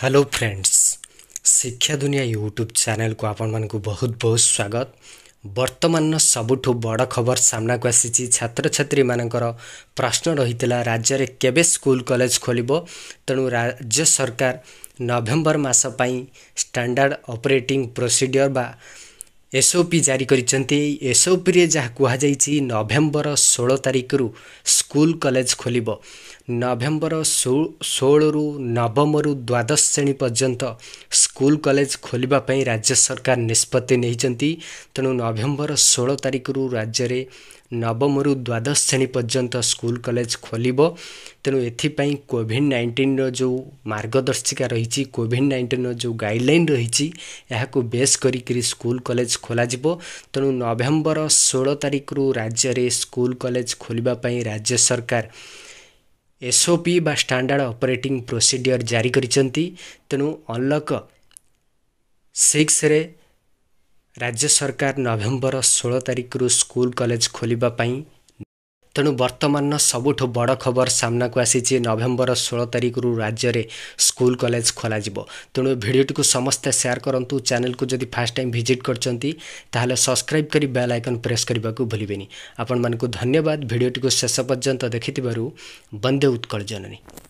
hello friends ଶିକ୍ଷା ଦୁନିଆ YouTube ଚ୍ୟାନେଲ୍କୁ ଆପଣମାନଙ୍କୁ ବହୁତ ବହୁତ ସ୍ୱାଗତ ବର୍ତ୍ତମାନର ସବୁଠୁ ବଡ଼ ଖବର ସାମ୍ନାକୁ ଆସିଛି ଛାତ୍ରଛାତ୍ରୀମାନଙ୍କର ପ୍ରଶ୍ନ ରହିଥିଲା ରାଜ୍ୟରେ କେବେ ସ୍କୁଲ କଲେଜ ଖୋଲିବ ତେଣୁ ରାଜ୍ୟ ସରକାର ନଭେମ୍ବର ମାସ ପାଇଁ ଷ୍ଟାଣ୍ଡାର୍ଡ଼ ଅପରେଟିଂ ପ୍ରୋସିଡ଼ିଓର ବା ଏସ୍ଓପି ଜାରି କରିଛନ୍ତି ଏସ୍ଓପିରେ ଯାହା କୁହାଯାଇଛି ନଭେମ୍ବର ଷୋହଳ ତାରିଖରୁ ସ୍କୁଲ କଲେଜ ଖୋଲିବ ନଭେମ୍ବର ଷୋହଳରୁ ନବମରୁ ଦ୍ୱାଦଶ ଶ୍ରେଣୀ ପର୍ଯ୍ୟନ୍ତ ସ୍କୁଲ କଲେଜ ଖୋଲିବା ପାଇଁ ରାଜ୍ୟ ସରକାର ନିଷ୍ପତ୍ତି ନେଇଛନ୍ତି ତେଣୁ ନଭେମ୍ବର ଷୋହଳ ତାରିଖରୁ ରାଜ୍ୟରେ ନବମରୁ ଦ୍ୱାଦଶ ଶ୍ରେଣୀ ପର୍ଯ୍ୟନ୍ତ ସ୍କୁଲ କଲେଜ ଖୋଲିବ ତେଣୁ ଏଥିପାଇଁ କୋଭିଡ଼ ନାଇଣ୍ଟିନ୍ର ଯେଉଁ ମାର୍ଗଦର୍ଶିକା ରହିଛି କୋଭିଡ଼ ନାଇଣ୍ଟିନ୍ର ଯେଉଁ ଗାଇଡ଼ଲାଇନ୍ ରହିଛି ଏହାକୁ ବେସ୍ କରିକିରି ସ୍କୁଲ କଲେଜ ଖୋଲାଯିବ ତେଣୁ ନଭେମ୍ବର ଷୋହଳ ତାରିଖରୁ ରାଜ୍ୟରେ ସ୍କୁଲ କଲେଜ ଖୋଲିବା ପାଇଁ ରାଜ୍ୟ ସରକାର ଏସ୍ଓପି ବା ଷ୍ଟାଣ୍ଡାର୍ଡ଼ ଅପରେଟିଂ ପ୍ରୋସିଡ଼ିଓର ଜାରି କରିଛନ୍ତି ତେଣୁ ଅନ୍ଲକ୍ ସିକ୍ସରେ ରାଜ୍ୟ ସରକାର ନଭେମ୍ବର ଷୋହଳ ତାରିଖରୁ ସ୍କୁଲ କଲେଜ ଖୋଲିବା ପାଇଁ तेणु वर्तमान र बड खबर सामना सामनाको आसि नभेम्बर षो तारिख राज्य राज्यले स्कूल कलेज खोल तेणु भिडियो समस्तै सेयर कँ चेल् फास्ट टाइम भिजिट गर्छ त सब्सक्राइब गरि बेल आइकन प्रेस गरेको भुलबि आपूर्म धन्यवाद भिडियोटी शेष पर्यन्त देखिथ्यु बन्दे उत्कर्जननी